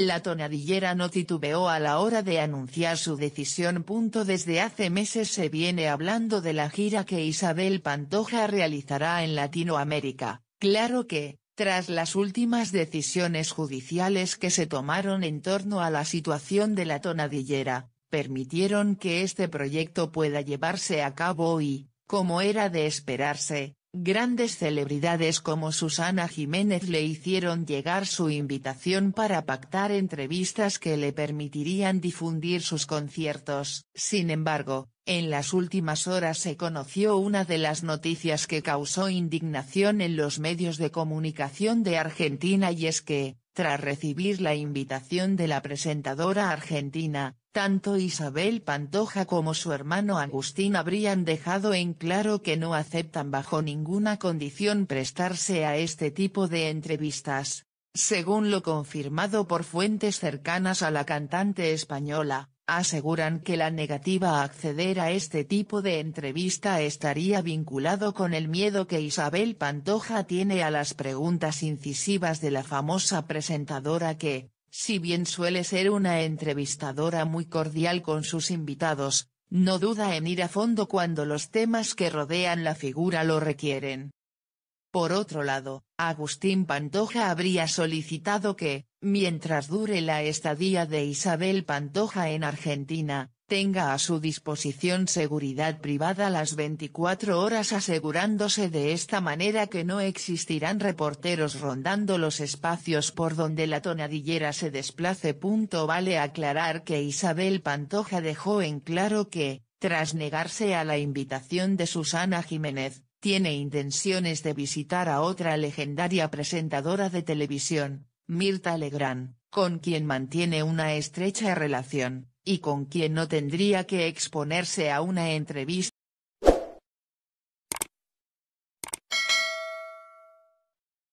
La tonadillera no titubeó a la hora de anunciar su decisión. Desde hace meses se viene hablando de la gira que Isabel Pantoja realizará en Latinoamérica, claro que, tras las últimas decisiones judiciales que se tomaron en torno a la situación de la tonadillera, permitieron que este proyecto pueda llevarse a cabo y, como era de esperarse, Grandes celebridades como Susana Jiménez le hicieron llegar su invitación para pactar entrevistas que le permitirían difundir sus conciertos. Sin embargo, en las últimas horas se conoció una de las noticias que causó indignación en los medios de comunicación de Argentina y es que, tras recibir la invitación de la presentadora argentina, tanto Isabel Pantoja como su hermano Agustín habrían dejado en claro que no aceptan bajo ninguna condición prestarse a este tipo de entrevistas, según lo confirmado por fuentes cercanas a la cantante española aseguran que la negativa a acceder a este tipo de entrevista estaría vinculado con el miedo que Isabel Pantoja tiene a las preguntas incisivas de la famosa presentadora que, si bien suele ser una entrevistadora muy cordial con sus invitados, no duda en ir a fondo cuando los temas que rodean la figura lo requieren. Por otro lado, Agustín Pantoja habría solicitado que, mientras dure la estadía de Isabel Pantoja en Argentina, tenga a su disposición seguridad privada las 24 horas asegurándose de esta manera que no existirán reporteros rondando los espacios por donde la tonadillera se desplace. Vale aclarar que Isabel Pantoja dejó en claro que, tras negarse a la invitación de Susana Jiménez, tiene intenciones de visitar a otra legendaria presentadora de televisión, Mirta Legrand, con quien mantiene una estrecha relación y con quien no tendría que exponerse a una entrevista